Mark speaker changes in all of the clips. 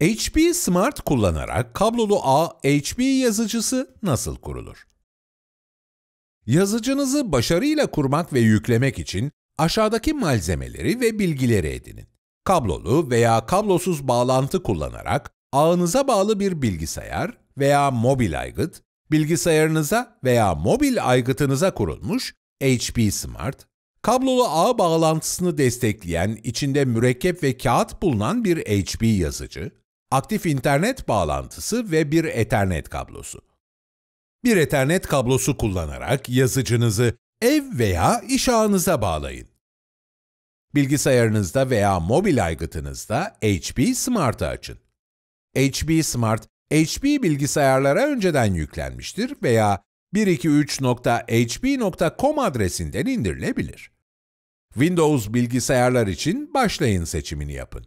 Speaker 1: HP Smart kullanarak
Speaker 2: kablolu ağ HP yazıcısı nasıl kurulur? Yazıcınızı başarıyla kurmak ve yüklemek için aşağıdaki malzemeleri ve bilgileri edinin. Kablolu veya kablosuz bağlantı kullanarak ağınıza bağlı bir bilgisayar veya mobil aygıt, bilgisayarınıza veya mobil aygıtınıza kurulmuş HP Smart, kablolu ağ bağlantısını destekleyen içinde mürekkep ve kağıt bulunan bir HP yazıcı, aktif internet bağlantısı ve bir Ethernet kablosu. Bir Ethernet kablosu kullanarak yazıcınızı ev veya iş ağınıza bağlayın. Bilgisayarınızda veya mobil aygıtınızda HP Smart'ı açın. HP Smart, HP bilgisayarlara önceden yüklenmiştir veya 123.hp.com adresinden indirilebilir. Windows bilgisayarlar için başlayın seçimini yapın.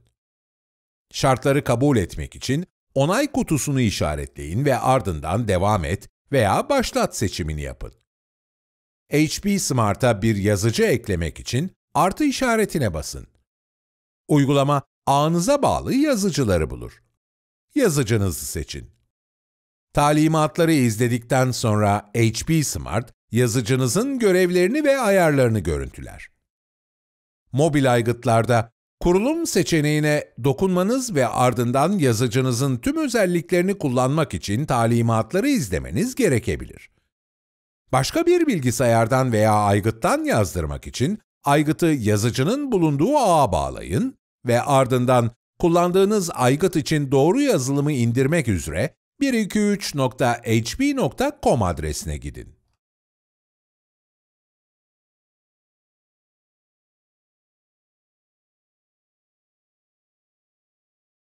Speaker 2: Şartları kabul etmek için onay kutusunu işaretleyin ve ardından devam et veya başlat seçimini yapın. HP Smart'a bir yazıcı eklemek için artı işaretine basın. Uygulama ağınıza bağlı yazıcıları bulur. Yazıcınızı seçin. Talimatları izledikten sonra HP Smart, yazıcınızın görevlerini ve ayarlarını görüntüler. Mobil aygıtlarda Kurulum seçeneğine dokunmanız ve ardından yazıcınızın tüm özelliklerini kullanmak için talimatları izlemeniz gerekebilir. Başka bir bilgisayardan veya aygıttan yazdırmak için aygıtı yazıcının bulunduğu ağa bağlayın ve ardından kullandığınız aygıt için doğru yazılımı indirmek üzere 123.hp.com adresine gidin.